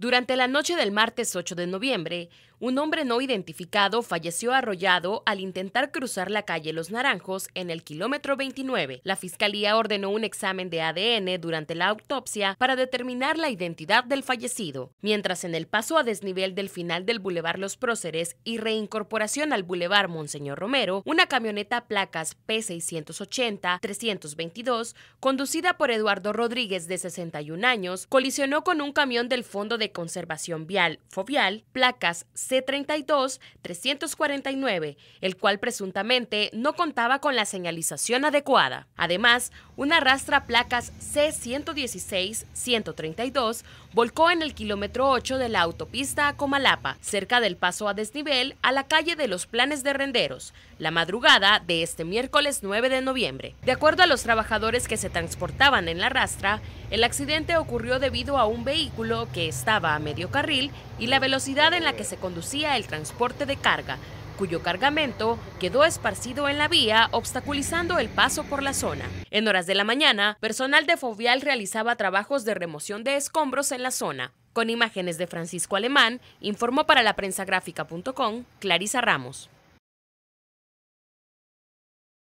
Durante la noche del martes 8 de noviembre, un hombre no identificado falleció arrollado al intentar cruzar la calle Los Naranjos en el kilómetro 29. La fiscalía ordenó un examen de ADN durante la autopsia para determinar la identidad del fallecido, mientras en el paso a desnivel del final del Boulevard Los Próceres y reincorporación al Boulevard Monseñor Romero, una camioneta placas P680-322, conducida por Eduardo Rodríguez de 61 años, colisionó con un camión del Fondo de conservación vial fovial, placas C32 349, el cual presuntamente no contaba con la señalización adecuada. Además, una rastra placas C116 132 volcó en el kilómetro 8 de la autopista a Comalapa, cerca del paso a desnivel a la calle de los Planes de Renderos, la madrugada de este miércoles 9 de noviembre. De acuerdo a los trabajadores que se transportaban en la rastra, el accidente ocurrió debido a un vehículo que estaba a medio carril y la velocidad en la que se conducía el transporte de carga, cuyo cargamento quedó esparcido en la vía, obstaculizando el paso por la zona. En horas de la mañana, personal de Fovial realizaba trabajos de remoción de escombros en la zona. Con imágenes de Francisco Alemán, informó para la prensa gráfica.com Clarisa Ramos.